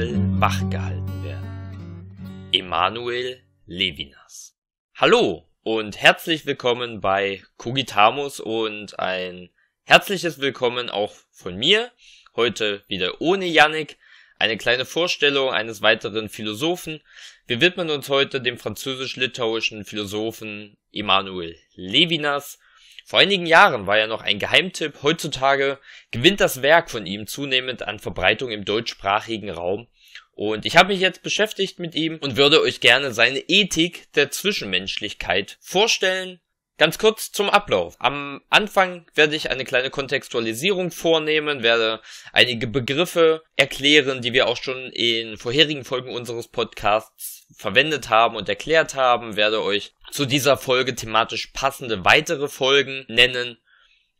Staffeln wach werden. Emanuel Levinas. Hallo und herzlich willkommen bei Kogitamus und ein herzliches Willkommen auch von mir. Heute wieder ohne Yannick. Eine kleine Vorstellung eines weiteren Philosophen. Wir widmen uns heute dem französisch-litauischen Philosophen Emanuel Levinas vor einigen Jahren war er noch ein Geheimtipp, heutzutage gewinnt das Werk von ihm zunehmend an Verbreitung im deutschsprachigen Raum und ich habe mich jetzt beschäftigt mit ihm und würde euch gerne seine Ethik der Zwischenmenschlichkeit vorstellen. Ganz kurz zum Ablauf. Am Anfang werde ich eine kleine Kontextualisierung vornehmen, werde einige Begriffe erklären, die wir auch schon in vorherigen Folgen unseres Podcasts verwendet haben und erklärt haben, werde euch zu dieser Folge thematisch passende weitere Folgen nennen.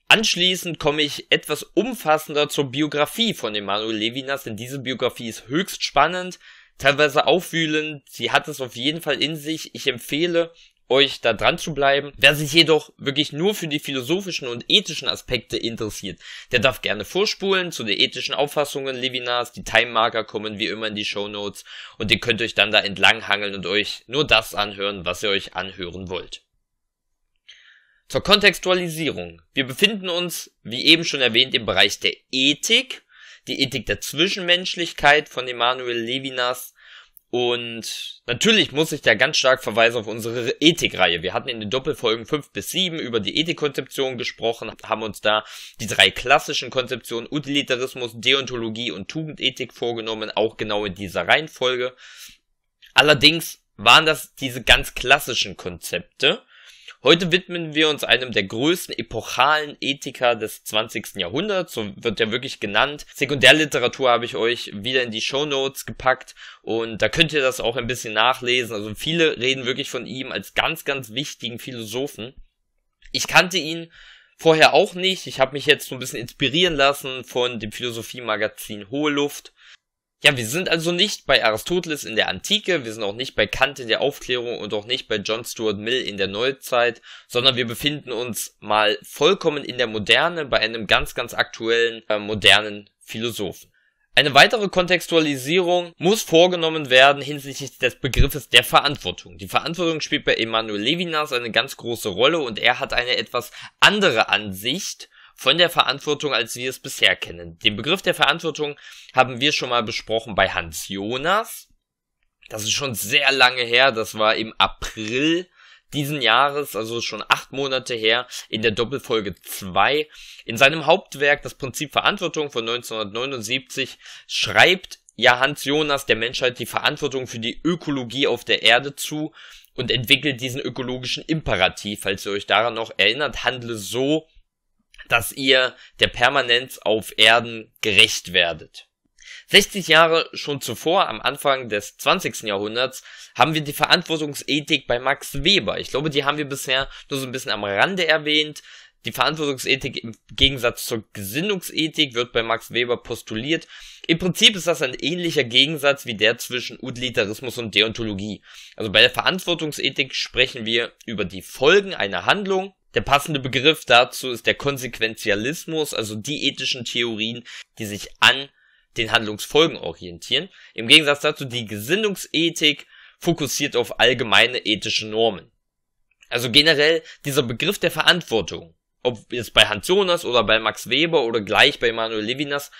Anschließend komme ich etwas umfassender zur Biografie von Emanuel Levinas, denn diese Biografie ist höchst spannend, teilweise aufwühlend, sie hat es auf jeden Fall in sich. Ich empfehle euch da dran zu bleiben. Wer sich jedoch wirklich nur für die philosophischen und ethischen Aspekte interessiert, der darf gerne vorspulen zu den ethischen Auffassungen Levinas. Die Time-Marker kommen wie immer in die Show und ihr könnt euch dann da entlang hangeln und euch nur das anhören, was ihr euch anhören wollt. Zur Kontextualisierung. Wir befinden uns, wie eben schon erwähnt, im Bereich der Ethik, die Ethik der Zwischenmenschlichkeit von Emmanuel Levinas und natürlich muss ich da ganz stark verweisen auf unsere Ethikreihe. Wir hatten in den Doppelfolgen 5 bis 7 über die Ethikkonzeption gesprochen, haben uns da die drei klassischen Konzeptionen Utilitarismus, Deontologie und Tugendethik vorgenommen, auch genau in dieser Reihenfolge. Allerdings waren das diese ganz klassischen Konzepte. Heute widmen wir uns einem der größten epochalen Ethiker des 20. Jahrhunderts, so wird er wirklich genannt. Sekundärliteratur habe ich euch wieder in die Show Notes gepackt und da könnt ihr das auch ein bisschen nachlesen. Also viele reden wirklich von ihm als ganz, ganz wichtigen Philosophen. Ich kannte ihn vorher auch nicht. Ich habe mich jetzt so ein bisschen inspirieren lassen von dem Philosophiemagazin Hohe Luft ja, wir sind also nicht bei Aristoteles in der Antike, wir sind auch nicht bei Kant in der Aufklärung und auch nicht bei John Stuart Mill in der Neuzeit, sondern wir befinden uns mal vollkommen in der Moderne bei einem ganz, ganz aktuellen, äh, modernen Philosophen. Eine weitere Kontextualisierung muss vorgenommen werden hinsichtlich des Begriffes der Verantwortung. Die Verantwortung spielt bei Emmanuel Levinas eine ganz große Rolle und er hat eine etwas andere Ansicht von der Verantwortung, als wir es bisher kennen. Den Begriff der Verantwortung haben wir schon mal besprochen bei Hans Jonas. Das ist schon sehr lange her, das war im April diesen Jahres, also schon acht Monate her, in der Doppelfolge 2. In seinem Hauptwerk Das Prinzip Verantwortung von 1979 schreibt ja Hans Jonas der Menschheit die Verantwortung für die Ökologie auf der Erde zu und entwickelt diesen ökologischen Imperativ. Falls ihr euch daran noch erinnert, handle so, dass ihr der Permanenz auf Erden gerecht werdet. 60 Jahre schon zuvor, am Anfang des 20. Jahrhunderts, haben wir die Verantwortungsethik bei Max Weber. Ich glaube, die haben wir bisher nur so ein bisschen am Rande erwähnt. Die Verantwortungsethik im Gegensatz zur Gesinnungsethik wird bei Max Weber postuliert. Im Prinzip ist das ein ähnlicher Gegensatz wie der zwischen Utilitarismus und Deontologie. Also bei der Verantwortungsethik sprechen wir über die Folgen einer Handlung der passende Begriff dazu ist der Konsequentialismus, also die ethischen Theorien, die sich an den Handlungsfolgen orientieren. Im Gegensatz dazu die Gesinnungsethik fokussiert auf allgemeine ethische Normen. Also generell dieser Begriff der Verantwortung, ob es bei Hans Jonas oder bei Max Weber oder gleich bei Manuel Levinas,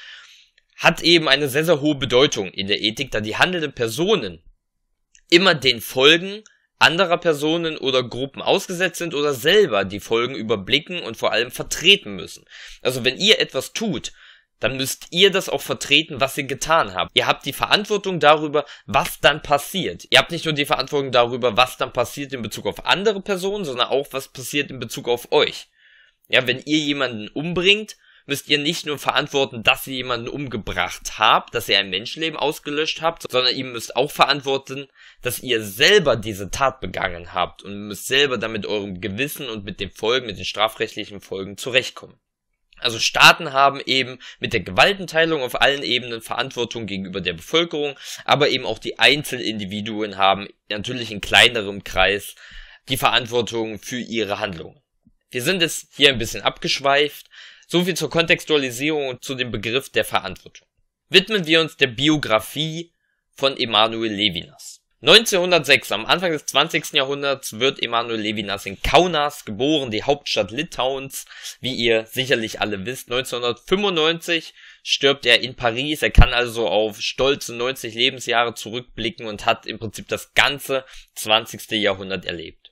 hat eben eine sehr, sehr hohe Bedeutung in der Ethik, da die handelnden Personen immer den Folgen anderer Personen oder Gruppen ausgesetzt sind oder selber die Folgen überblicken und vor allem vertreten müssen. Also wenn ihr etwas tut, dann müsst ihr das auch vertreten, was ihr getan habt. Ihr habt die Verantwortung darüber, was dann passiert. Ihr habt nicht nur die Verantwortung darüber, was dann passiert in Bezug auf andere Personen, sondern auch, was passiert in Bezug auf euch. Ja, wenn ihr jemanden umbringt, müsst ihr nicht nur verantworten, dass ihr jemanden umgebracht habt, dass ihr ein Menschenleben ausgelöscht habt, sondern ihr müsst auch verantworten, dass ihr selber diese Tat begangen habt und müsst selber damit eurem Gewissen und mit den Folgen, mit den strafrechtlichen Folgen zurechtkommen. Also Staaten haben eben mit der Gewaltenteilung auf allen Ebenen Verantwortung gegenüber der Bevölkerung, aber eben auch die Einzelindividuen haben natürlich in kleinerem Kreis die Verantwortung für ihre Handlungen. Wir sind jetzt hier ein bisschen abgeschweift. So viel zur Kontextualisierung und zu dem Begriff der Verantwortung. Widmen wir uns der Biografie von Emanuel Levinas. 1906, am Anfang des 20. Jahrhunderts, wird Emanuel Levinas in Kaunas geboren, die Hauptstadt Litauens, wie ihr sicherlich alle wisst. 1995 stirbt er in Paris, er kann also auf stolze 90 Lebensjahre zurückblicken und hat im Prinzip das ganze 20. Jahrhundert erlebt.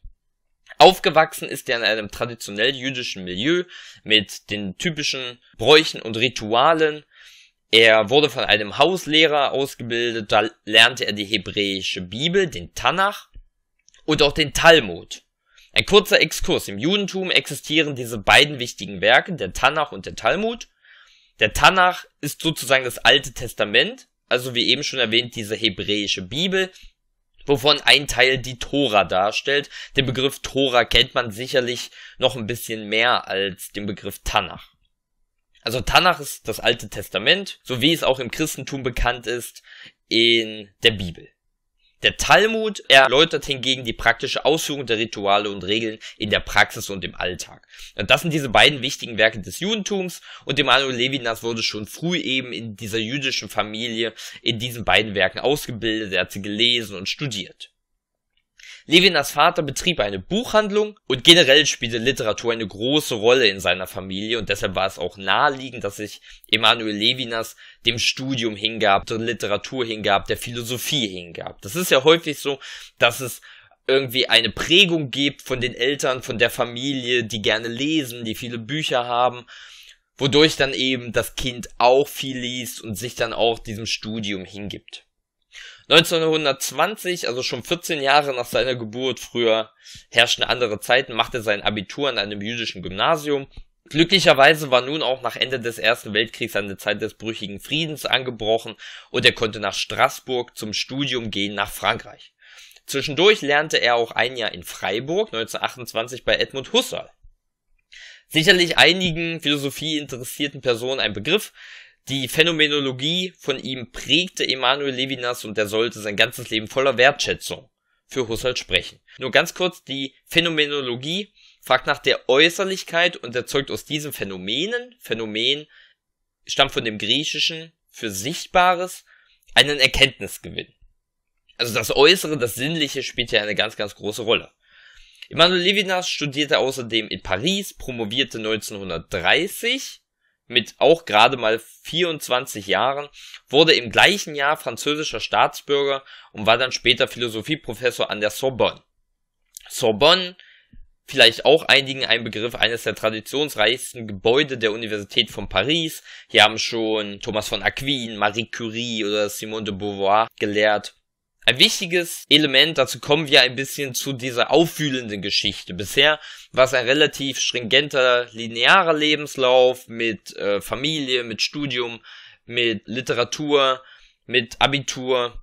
Aufgewachsen ist er in einem traditionell jüdischen Milieu mit den typischen Bräuchen und Ritualen. Er wurde von einem Hauslehrer ausgebildet, da lernte er die hebräische Bibel, den Tanach und auch den Talmud. Ein kurzer Exkurs. Im Judentum existieren diese beiden wichtigen Werke, der Tanach und der Talmud. Der Tanach ist sozusagen das Alte Testament, also wie eben schon erwähnt, diese hebräische Bibel, wovon ein Teil die Tora darstellt. Den mhm. Begriff Tora kennt man sicherlich noch ein bisschen mehr als den Begriff Tanach. Also Tanach ist das Alte Testament, so wie es auch im Christentum bekannt ist, in der Bibel. Der Talmud erläutert hingegen die praktische Ausführung der Rituale und Regeln in der Praxis und im Alltag. Und das sind diese beiden wichtigen Werke des Judentums und Emanuel Levinas wurde schon früh eben in dieser jüdischen Familie in diesen beiden Werken ausgebildet, er hat sie gelesen und studiert. Levinas Vater betrieb eine Buchhandlung und generell spielte Literatur eine große Rolle in seiner Familie und deshalb war es auch naheliegend, dass sich Emanuel Levinas dem Studium hingab, der Literatur hingab, der Philosophie hingab. Das ist ja häufig so, dass es irgendwie eine Prägung gibt von den Eltern, von der Familie, die gerne lesen, die viele Bücher haben, wodurch dann eben das Kind auch viel liest und sich dann auch diesem Studium hingibt. 1920, also schon 14 Jahre nach seiner Geburt, früher herrschten andere Zeiten, machte sein Abitur an einem jüdischen Gymnasium. Glücklicherweise war nun auch nach Ende des Ersten Weltkriegs eine Zeit des brüchigen Friedens angebrochen und er konnte nach Straßburg zum Studium gehen nach Frankreich. Zwischendurch lernte er auch ein Jahr in Freiburg 1928 bei Edmund Husserl sicherlich einigen Philosophie interessierten Personen ein Begriff. Die Phänomenologie von ihm prägte Emanuel Levinas und er sollte sein ganzes Leben voller Wertschätzung für Husserl sprechen. Nur ganz kurz, die Phänomenologie fragt nach der Äußerlichkeit und erzeugt aus diesen Phänomenen, Phänomen stammt von dem Griechischen für Sichtbares, einen Erkenntnisgewinn. Also das Äußere, das Sinnliche spielt ja eine ganz, ganz große Rolle. Emanuel Levinas studierte außerdem in Paris, promovierte 1930 mit auch gerade mal 24 Jahren, wurde im gleichen Jahr französischer Staatsbürger und war dann später Philosophieprofessor an der Sorbonne. Sorbonne, vielleicht auch einigen ein Begriff, eines der traditionsreichsten Gebäude der Universität von Paris. Hier haben schon Thomas von Aquin, Marie Curie oder Simone de Beauvoir gelehrt ein wichtiges Element, dazu kommen wir ein bisschen zu dieser auffühlenden Geschichte. Bisher war es ein relativ stringenter, linearer Lebenslauf mit äh, Familie, mit Studium, mit Literatur, mit Abitur.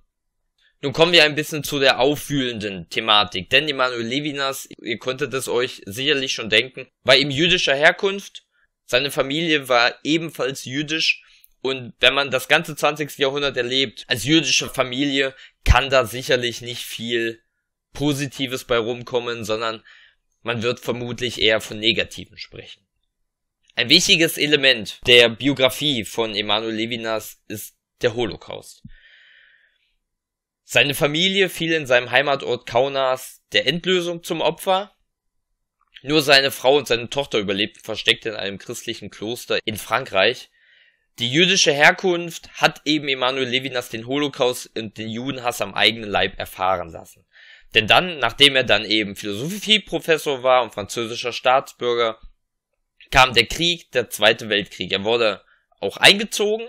Nun kommen wir ein bisschen zu der auffühlenden Thematik, denn Emanuel Levinas, ihr konntet es euch sicherlich schon denken, war eben jüdischer Herkunft, seine Familie war ebenfalls jüdisch und wenn man das ganze 20. Jahrhundert erlebt, als jüdische Familie, kann da sicherlich nicht viel Positives bei rumkommen, sondern man wird vermutlich eher von Negativen sprechen. Ein wichtiges Element der Biografie von Emanuel Levinas ist der Holocaust. Seine Familie fiel in seinem Heimatort Kaunas der Endlösung zum Opfer. Nur seine Frau und seine Tochter überlebten versteckt in einem christlichen Kloster in Frankreich die jüdische Herkunft hat eben Emanuel Levinas den Holocaust und den Judenhass am eigenen Leib erfahren lassen. Denn dann, nachdem er dann eben Philosophieprofessor war und französischer Staatsbürger, kam der Krieg, der Zweite Weltkrieg. Er wurde auch eingezogen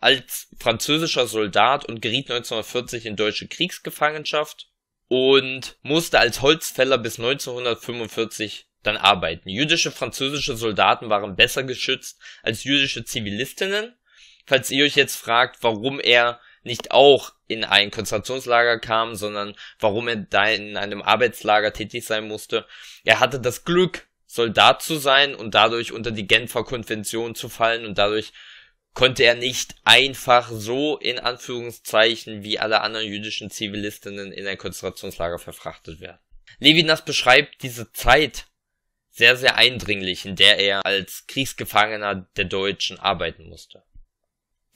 als französischer Soldat und geriet 1940 in deutsche Kriegsgefangenschaft und musste als Holzfäller bis 1945 dann arbeiten. Jüdische französische Soldaten waren besser geschützt als jüdische Zivilistinnen. Falls ihr euch jetzt fragt, warum er nicht auch in ein Konzentrationslager kam, sondern warum er da in einem Arbeitslager tätig sein musste. Er hatte das Glück, Soldat zu sein und dadurch unter die Genfer Konvention zu fallen und dadurch konnte er nicht einfach so in Anführungszeichen wie alle anderen jüdischen Zivilistinnen in ein Konzentrationslager verfrachtet werden. Levinas beschreibt diese Zeit sehr, sehr eindringlich, in der er als Kriegsgefangener der Deutschen arbeiten musste.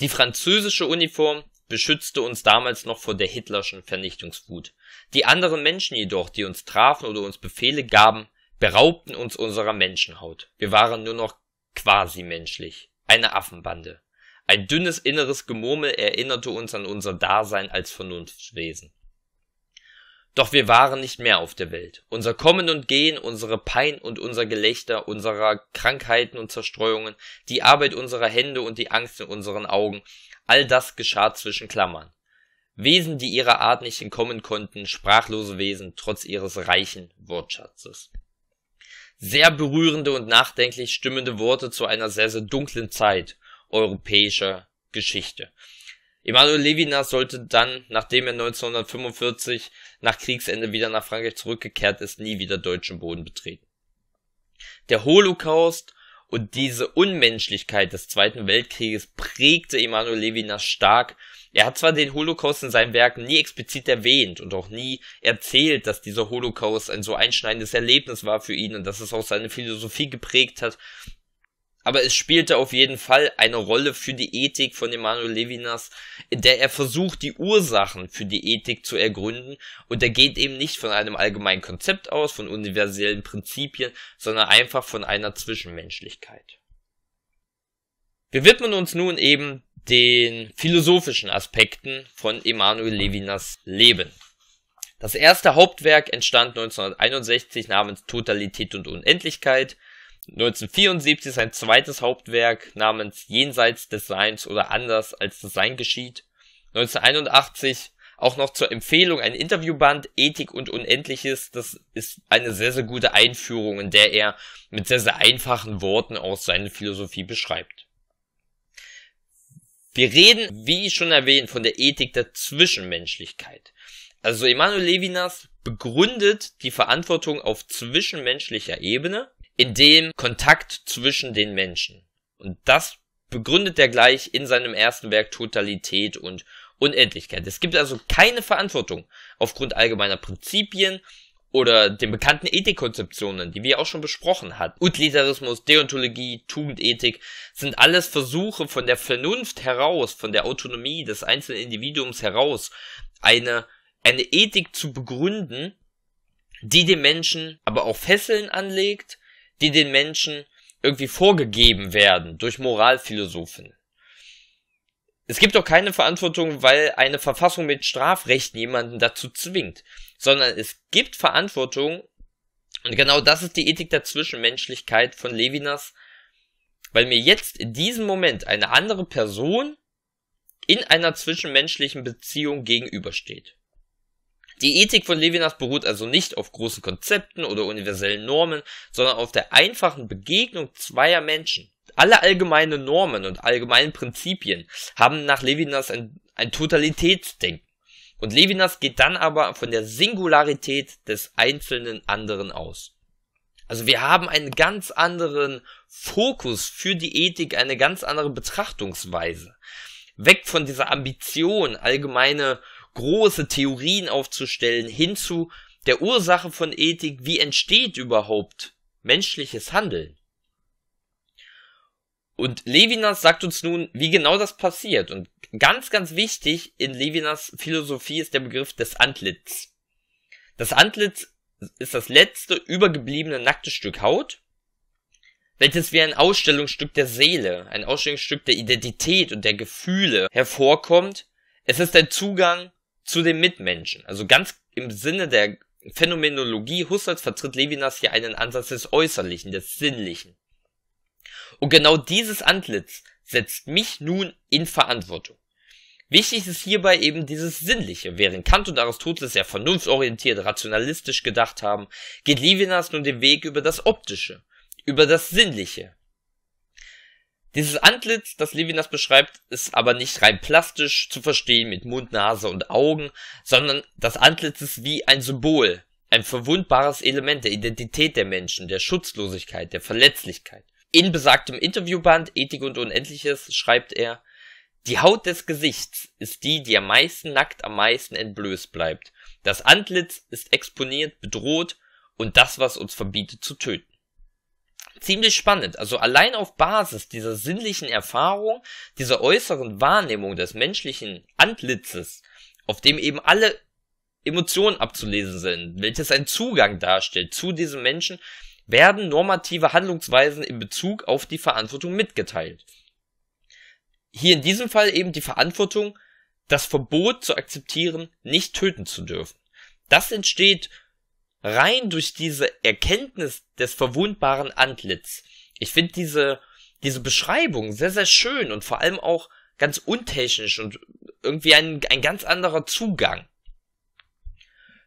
Die französische Uniform beschützte uns damals noch vor der hitlerschen Vernichtungswut. Die anderen Menschen jedoch, die uns trafen oder uns Befehle gaben, beraubten uns unserer Menschenhaut. Wir waren nur noch quasi menschlich. Eine Affenbande. Ein dünnes inneres Gemurmel erinnerte uns an unser Dasein als Vernunftwesen. Doch wir waren nicht mehr auf der Welt. Unser Kommen und Gehen, unsere Pein und unser Gelächter, unserer Krankheiten und Zerstreuungen, die Arbeit unserer Hände und die Angst in unseren Augen, all das geschah zwischen Klammern. Wesen, die ihrer Art nicht entkommen konnten, sprachlose Wesen, trotz ihres reichen Wortschatzes. Sehr berührende und nachdenklich stimmende Worte zu einer sehr, sehr dunklen Zeit europäischer Geschichte. Emanuel Levinas sollte dann, nachdem er 1945 nach Kriegsende wieder nach Frankreich zurückgekehrt ist, nie wieder deutschen Boden betreten. Der Holocaust und diese Unmenschlichkeit des Zweiten Weltkrieges prägte Emanuel Levinas stark. Er hat zwar den Holocaust in seinen Werken nie explizit erwähnt und auch nie erzählt, dass dieser Holocaust ein so einschneidendes Erlebnis war für ihn und dass es auch seine Philosophie geprägt hat, aber es spielte auf jeden Fall eine Rolle für die Ethik von Emanuel Levinas, in der er versucht, die Ursachen für die Ethik zu ergründen und er geht eben nicht von einem allgemeinen Konzept aus, von universellen Prinzipien, sondern einfach von einer Zwischenmenschlichkeit. Wir widmen uns nun eben den philosophischen Aspekten von Emanuel Levinas Leben. Das erste Hauptwerk entstand 1961 namens Totalität und Unendlichkeit. 1974 sein zweites Hauptwerk namens Jenseits des Seins oder anders als Design geschieht. 1981 auch noch zur Empfehlung ein Interviewband Ethik und Unendliches. Das ist eine sehr, sehr gute Einführung, in der er mit sehr, sehr einfachen Worten aus seine Philosophie beschreibt. Wir reden, wie schon erwähnt, von der Ethik der Zwischenmenschlichkeit. Also Emanuel Levinas begründet die Verantwortung auf zwischenmenschlicher Ebene in dem Kontakt zwischen den Menschen. Und das begründet er gleich in seinem ersten Werk Totalität und Unendlichkeit. Es gibt also keine Verantwortung aufgrund allgemeiner Prinzipien oder den bekannten Ethikkonzeptionen, die wir auch schon besprochen hatten. Utilitarismus, Deontologie, Tugendethik sind alles Versuche von der Vernunft heraus, von der Autonomie des einzelnen Individuums heraus, eine, eine Ethik zu begründen, die den Menschen aber auch Fesseln anlegt, die den Menschen irgendwie vorgegeben werden durch Moralphilosophen. Es gibt doch keine Verantwortung, weil eine Verfassung mit Strafrecht jemanden dazu zwingt, sondern es gibt Verantwortung, und genau das ist die Ethik der Zwischenmenschlichkeit von Levinas, weil mir jetzt in diesem Moment eine andere Person in einer zwischenmenschlichen Beziehung gegenübersteht. Die Ethik von Levinas beruht also nicht auf großen Konzepten oder universellen Normen, sondern auf der einfachen Begegnung zweier Menschen. Alle allgemeinen Normen und allgemeinen Prinzipien haben nach Levinas ein, ein Totalitätsdenken. Und Levinas geht dann aber von der Singularität des einzelnen anderen aus. Also wir haben einen ganz anderen Fokus für die Ethik, eine ganz andere Betrachtungsweise. Weg von dieser Ambition, allgemeine große Theorien aufzustellen hin zu der Ursache von Ethik, wie entsteht überhaupt menschliches Handeln? Und Levinas sagt uns nun, wie genau das passiert. Und ganz, ganz wichtig in Levinas Philosophie ist der Begriff des Antlitz. Das Antlitz ist das letzte übergebliebene nackte Stück Haut, welches wie ein Ausstellungsstück der Seele, ein Ausstellungsstück der Identität und der Gefühle hervorkommt. Es ist ein Zugang zu den Mitmenschen. Also ganz im Sinne der Phänomenologie Husserls vertritt Levinas hier einen Ansatz des Äußerlichen, des Sinnlichen. Und genau dieses Antlitz setzt mich nun in Verantwortung. Wichtig ist hierbei eben dieses Sinnliche. Während Kant und Aristoteles sehr vernunftsorientiert, rationalistisch gedacht haben, geht Levinas nun den Weg über das Optische, über das Sinnliche, dieses Antlitz, das Levinas beschreibt, ist aber nicht rein plastisch zu verstehen mit Mund, Nase und Augen, sondern das Antlitz ist wie ein Symbol, ein verwundbares Element der Identität der Menschen, der Schutzlosigkeit, der Verletzlichkeit. In besagtem Interviewband Ethik und Unendliches schreibt er, die Haut des Gesichts ist die, die am meisten nackt, am meisten entblößt bleibt. Das Antlitz ist exponiert, bedroht und das, was uns verbietet zu töten ziemlich spannend. Also allein auf Basis dieser sinnlichen Erfahrung, dieser äußeren Wahrnehmung des menschlichen Antlitzes, auf dem eben alle Emotionen abzulesen sind, welches ein Zugang darstellt zu diesem Menschen, werden normative Handlungsweisen in Bezug auf die Verantwortung mitgeteilt. Hier in diesem Fall eben die Verantwortung, das Verbot zu akzeptieren, nicht töten zu dürfen. Das entsteht rein durch diese Erkenntnis des verwundbaren Antlitz. Ich finde diese, diese Beschreibung sehr, sehr schön und vor allem auch ganz untechnisch und irgendwie ein, ein ganz anderer Zugang.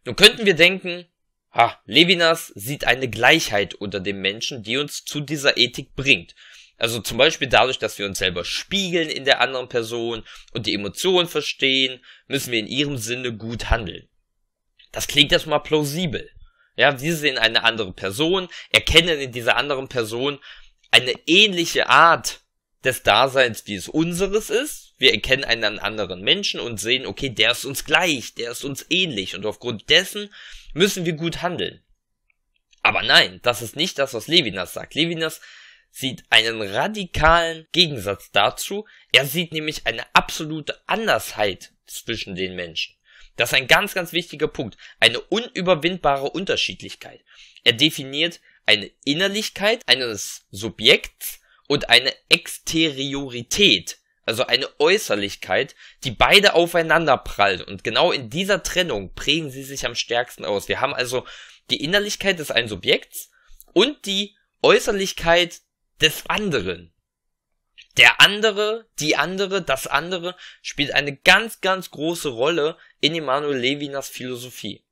Nun könnten wir denken, ha, Levinas sieht eine Gleichheit unter dem Menschen, die uns zu dieser Ethik bringt. Also zum Beispiel dadurch, dass wir uns selber spiegeln in der anderen Person und die Emotionen verstehen, müssen wir in ihrem Sinne gut handeln. Das klingt erstmal plausibel. Ja, wir sehen eine andere Person, erkennen in dieser anderen Person eine ähnliche Art des Daseins, wie es unseres ist. Wir erkennen einen anderen Menschen und sehen, okay, der ist uns gleich, der ist uns ähnlich und aufgrund dessen müssen wir gut handeln. Aber nein, das ist nicht das, was Levinas sagt. Levinas sieht einen radikalen Gegensatz dazu. Er sieht nämlich eine absolute Andersheit zwischen den Menschen. Das ist ein ganz, ganz wichtiger Punkt. Eine unüberwindbare Unterschiedlichkeit. Er definiert eine Innerlichkeit eines Subjekts und eine Exteriorität, also eine Äußerlichkeit, die beide aufeinander prallen. Und genau in dieser Trennung prägen sie sich am stärksten aus. Wir haben also die Innerlichkeit des einen Subjekts und die Äußerlichkeit des anderen. Der andere, die andere, das andere spielt eine ganz, ganz große Rolle in Emanuel Levinas Philosophie.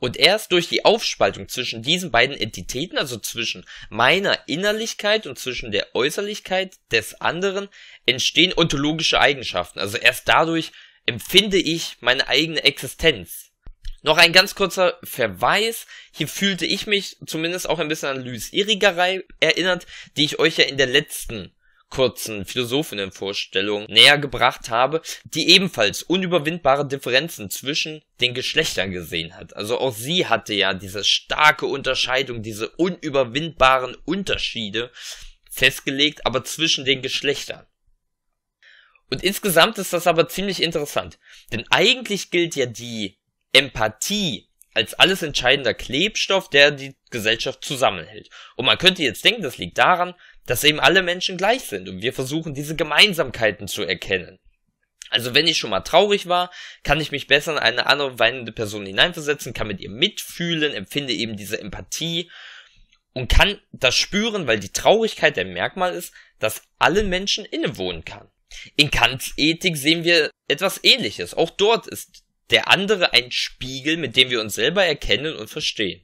Und erst durch die Aufspaltung zwischen diesen beiden Entitäten, also zwischen meiner Innerlichkeit und zwischen der Äußerlichkeit des anderen, entstehen ontologische Eigenschaften. Also erst dadurch empfinde ich meine eigene Existenz. Noch ein ganz kurzer Verweis. Hier fühlte ich mich zumindest auch ein bisschen an Luis Irigaray erinnert, die ich euch ja in der letzten kurzen Philosophinnenvorstellung näher gebracht habe, die ebenfalls unüberwindbare Differenzen zwischen den Geschlechtern gesehen hat. Also auch sie hatte ja diese starke Unterscheidung, diese unüberwindbaren Unterschiede festgelegt, aber zwischen den Geschlechtern. Und insgesamt ist das aber ziemlich interessant, denn eigentlich gilt ja die Empathie als alles entscheidender Klebstoff, der die Gesellschaft zusammenhält. Und man könnte jetzt denken, das liegt daran, dass eben alle Menschen gleich sind und wir versuchen, diese Gemeinsamkeiten zu erkennen. Also wenn ich schon mal traurig war, kann ich mich besser in eine andere weinende Person hineinversetzen, kann mit ihr mitfühlen, empfinde eben diese Empathie und kann das spüren, weil die Traurigkeit ein Merkmal ist, dass alle Menschen innewohnen kann. In Kants Ethik sehen wir etwas ähnliches. Auch dort ist der andere ein Spiegel, mit dem wir uns selber erkennen und verstehen.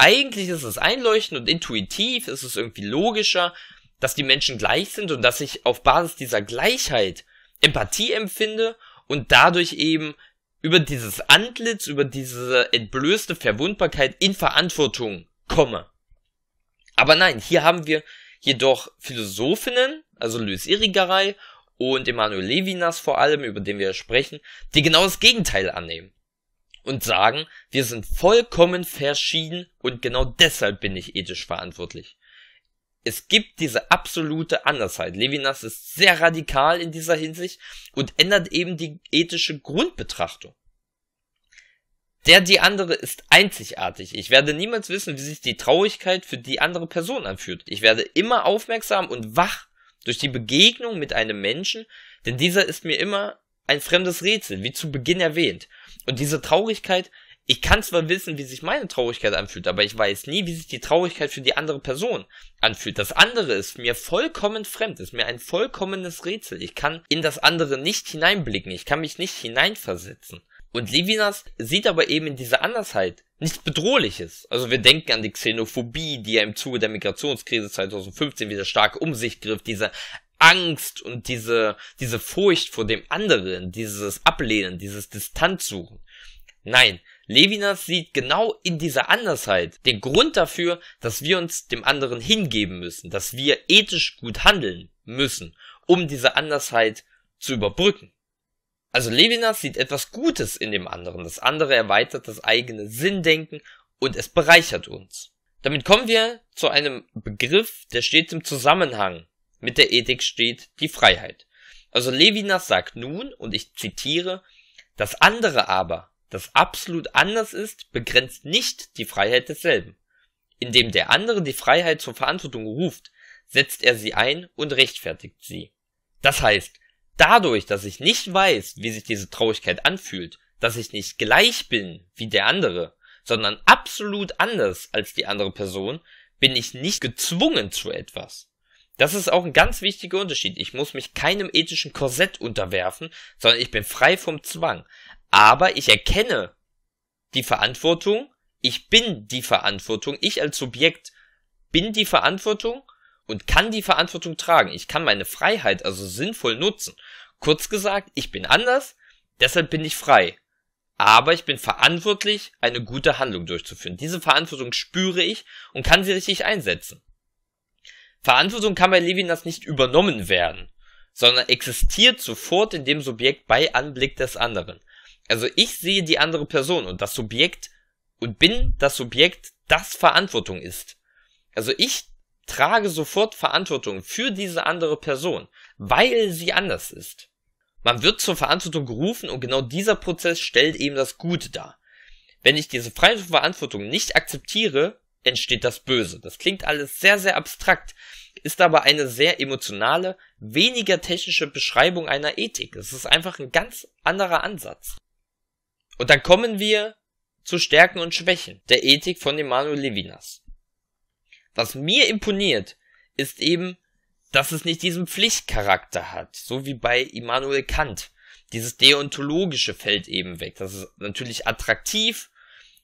Eigentlich ist es einleuchtend und intuitiv, ist es irgendwie logischer, dass die Menschen gleich sind und dass ich auf Basis dieser Gleichheit Empathie empfinde und dadurch eben über dieses Antlitz, über diese entblößte Verwundbarkeit in Verantwortung komme. Aber nein, hier haben wir jedoch Philosophinnen, also Luis Irigaray und Emmanuel Levinas vor allem, über den wir sprechen, die genau das Gegenteil annehmen und sagen, wir sind vollkommen verschieden und genau deshalb bin ich ethisch verantwortlich. Es gibt diese absolute Andersheit. Levinas ist sehr radikal in dieser Hinsicht und ändert eben die ethische Grundbetrachtung. Der die andere ist einzigartig. Ich werde niemals wissen, wie sich die Traurigkeit für die andere Person anfühlt. Ich werde immer aufmerksam und wach durch die Begegnung mit einem Menschen, denn dieser ist mir immer ein fremdes Rätsel, wie zu Beginn erwähnt. Und diese Traurigkeit, ich kann zwar wissen, wie sich meine Traurigkeit anfühlt, aber ich weiß nie, wie sich die Traurigkeit für die andere Person anfühlt. Das andere ist mir vollkommen fremd, ist mir ein vollkommenes Rätsel. Ich kann in das andere nicht hineinblicken, ich kann mich nicht hineinversetzen. Und Levinas sieht aber eben in dieser Andersheit nichts Bedrohliches. Also wir denken an die Xenophobie, die ja im Zuge der Migrationskrise 2015 wieder stark um sich griff, diese Angst und diese, diese Furcht vor dem anderen, dieses Ablehnen, dieses Distanz suchen. Nein, Levinas sieht genau in dieser Andersheit den Grund dafür, dass wir uns dem anderen hingeben müssen, dass wir ethisch gut handeln müssen, um diese Andersheit zu überbrücken. Also Levinas sieht etwas Gutes in dem anderen. Das andere erweitert das eigene Sinndenken und es bereichert uns. Damit kommen wir zu einem Begriff, der steht im Zusammenhang mit der Ethik steht die Freiheit. Also Levinas sagt nun, und ich zitiere, das andere aber, das absolut anders ist, begrenzt nicht die Freiheit desselben. Indem der andere die Freiheit zur Verantwortung ruft, setzt er sie ein und rechtfertigt sie. Das heißt, dadurch, dass ich nicht weiß, wie sich diese Traurigkeit anfühlt, dass ich nicht gleich bin wie der andere, sondern absolut anders als die andere Person, bin ich nicht gezwungen zu etwas. Das ist auch ein ganz wichtiger Unterschied. Ich muss mich keinem ethischen Korsett unterwerfen, sondern ich bin frei vom Zwang. Aber ich erkenne die Verantwortung, ich bin die Verantwortung, ich als Subjekt bin die Verantwortung und kann die Verantwortung tragen. Ich kann meine Freiheit also sinnvoll nutzen. Kurz gesagt, ich bin anders, deshalb bin ich frei. Aber ich bin verantwortlich, eine gute Handlung durchzuführen. Diese Verantwortung spüre ich und kann sie richtig einsetzen. Verantwortung kann bei Levinas nicht übernommen werden, sondern existiert sofort in dem Subjekt bei Anblick des anderen. Also ich sehe die andere Person und das Subjekt und bin das Subjekt, das Verantwortung ist. Also ich trage sofort Verantwortung für diese andere Person, weil sie anders ist. Man wird zur Verantwortung gerufen und genau dieser Prozess stellt eben das Gute dar. Wenn ich diese freie Verantwortung nicht akzeptiere, entsteht das Böse. Das klingt alles sehr, sehr abstrakt, ist aber eine sehr emotionale, weniger technische Beschreibung einer Ethik. Es ist einfach ein ganz anderer Ansatz. Und dann kommen wir zu Stärken und Schwächen der Ethik von Emanuel Levinas. Was mir imponiert, ist eben, dass es nicht diesen Pflichtcharakter hat, so wie bei Immanuel Kant. Dieses deontologische fällt eben weg. Das ist natürlich attraktiv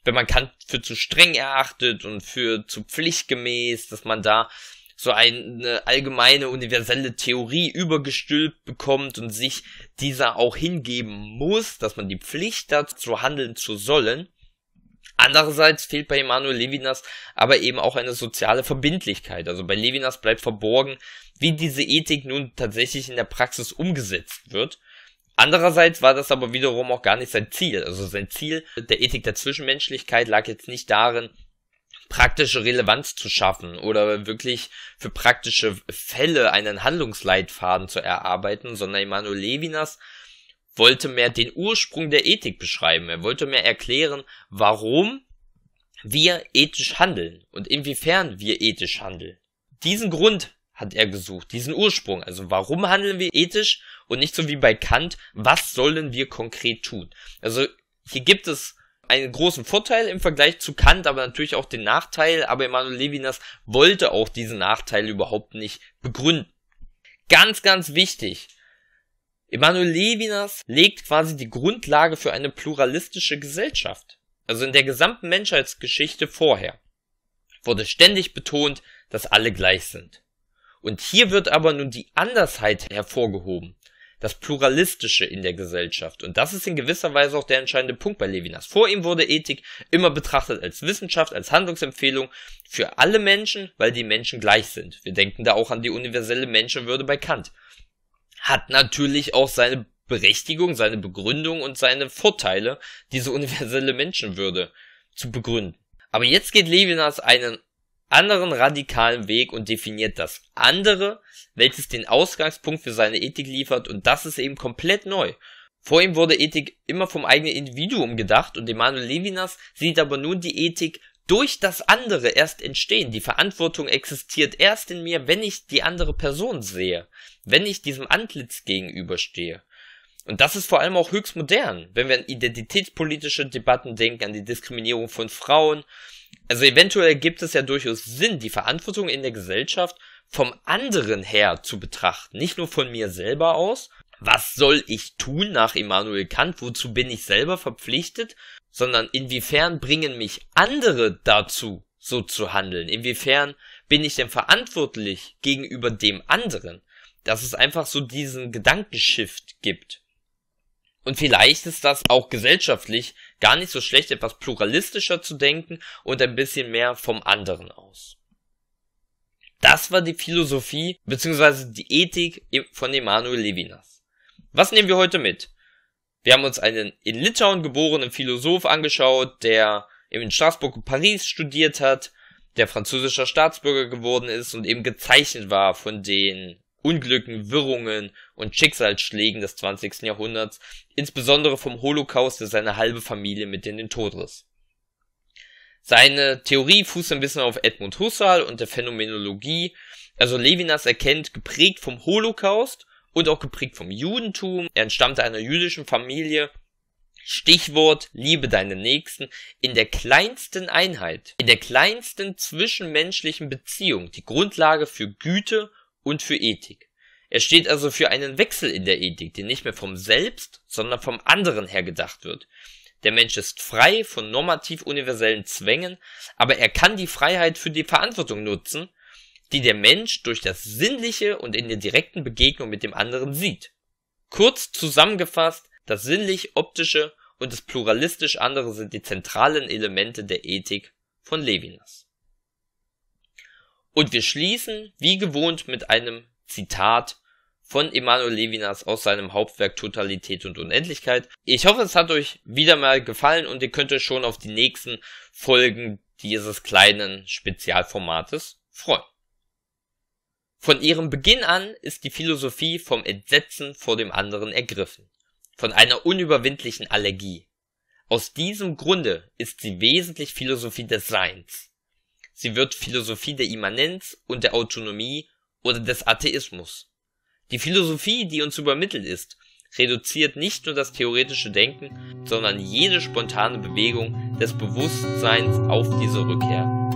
wenn man Kant für zu streng erachtet und für zu pflichtgemäß, dass man da so eine allgemeine universelle Theorie übergestülpt bekommt und sich dieser auch hingeben muss, dass man die Pflicht hat, zu handeln zu sollen. Andererseits fehlt bei Emanuel Levinas aber eben auch eine soziale Verbindlichkeit. Also bei Levinas bleibt verborgen, wie diese Ethik nun tatsächlich in der Praxis umgesetzt wird. Andererseits war das aber wiederum auch gar nicht sein Ziel. Also sein Ziel der Ethik der Zwischenmenschlichkeit lag jetzt nicht darin, praktische Relevanz zu schaffen oder wirklich für praktische Fälle einen Handlungsleitfaden zu erarbeiten, sondern Emanuel Levinas wollte mehr den Ursprung der Ethik beschreiben. Er wollte mehr erklären, warum wir ethisch handeln und inwiefern wir ethisch handeln. Diesen Grund hat er gesucht, diesen Ursprung. Also warum handeln wir ethisch und nicht so wie bei Kant, was sollen wir konkret tun? Also hier gibt es einen großen Vorteil im Vergleich zu Kant, aber natürlich auch den Nachteil, aber Emanuel Levinas wollte auch diesen Nachteil überhaupt nicht begründen. Ganz, ganz wichtig. Emanuel Levinas legt quasi die Grundlage für eine pluralistische Gesellschaft. Also in der gesamten Menschheitsgeschichte vorher wurde ständig betont, dass alle gleich sind. Und hier wird aber nun die Andersheit hervorgehoben, das Pluralistische in der Gesellschaft. Und das ist in gewisser Weise auch der entscheidende Punkt bei Levinas. Vor ihm wurde Ethik immer betrachtet als Wissenschaft, als Handlungsempfehlung für alle Menschen, weil die Menschen gleich sind. Wir denken da auch an die universelle Menschenwürde bei Kant. Hat natürlich auch seine Berechtigung, seine Begründung und seine Vorteile, diese universelle Menschenwürde zu begründen. Aber jetzt geht Levinas einen anderen radikalen Weg und definiert das andere, welches den Ausgangspunkt für seine Ethik liefert und das ist eben komplett neu. Vor ihm wurde Ethik immer vom eigenen Individuum gedacht und Emanuel Levinas sieht aber nun die Ethik durch das andere erst entstehen. Die Verantwortung existiert erst in mir, wenn ich die andere Person sehe, wenn ich diesem Antlitz gegenüberstehe. Und das ist vor allem auch höchst modern, wenn wir an identitätspolitische Debatten denken, an die Diskriminierung von Frauen, also eventuell gibt es ja durchaus Sinn, die Verantwortung in der Gesellschaft vom anderen her zu betrachten, nicht nur von mir selber aus. Was soll ich tun nach Immanuel Kant? Wozu bin ich selber verpflichtet? Sondern inwiefern bringen mich andere dazu, so zu handeln? Inwiefern bin ich denn verantwortlich gegenüber dem anderen? Dass es einfach so diesen Gedankenshift gibt. Und vielleicht ist das auch gesellschaftlich gar nicht so schlecht, etwas pluralistischer zu denken und ein bisschen mehr vom anderen aus. Das war die Philosophie bzw. die Ethik von Emanuel Levinas. Was nehmen wir heute mit? Wir haben uns einen in Litauen geborenen Philosoph angeschaut, der in Straßburg und Paris studiert hat, der französischer Staatsbürger geworden ist und eben gezeichnet war von den Unglücken, Wirrungen und Schicksalsschlägen des 20. Jahrhunderts, insbesondere vom Holocaust, der seine halbe Familie mit in den Tod riss. Seine Theorie fußt ein bisschen auf Edmund Husserl und der Phänomenologie, also Levinas erkennt, geprägt vom Holocaust und auch geprägt vom Judentum, er entstammte einer jüdischen Familie, Stichwort Liebe deinen Nächsten in der kleinsten Einheit, in der kleinsten zwischenmenschlichen Beziehung die Grundlage für Güte und für Ethik. Er steht also für einen Wechsel in der Ethik, der nicht mehr vom Selbst, sondern vom anderen her gedacht wird. Der Mensch ist frei von normativ universellen Zwängen, aber er kann die Freiheit für die Verantwortung nutzen, die der Mensch durch das Sinnliche und in der direkten Begegnung mit dem anderen sieht. Kurz zusammengefasst, das sinnlich-optische und das pluralistisch andere sind die zentralen Elemente der Ethik von Levinas. Und wir schließen, wie gewohnt, mit einem Zitat von Emanuel Levinas aus seinem Hauptwerk Totalität und Unendlichkeit. Ich hoffe, es hat euch wieder mal gefallen und ihr könnt euch schon auf die nächsten Folgen dieses kleinen Spezialformates freuen. Von ihrem Beginn an ist die Philosophie vom Entsetzen vor dem anderen ergriffen, von einer unüberwindlichen Allergie. Aus diesem Grunde ist sie wesentlich Philosophie des Seins. Sie wird Philosophie der Immanenz und der Autonomie oder des Atheismus. Die Philosophie, die uns übermittelt ist, reduziert nicht nur das theoretische Denken, sondern jede spontane Bewegung des Bewusstseins auf diese Rückkehr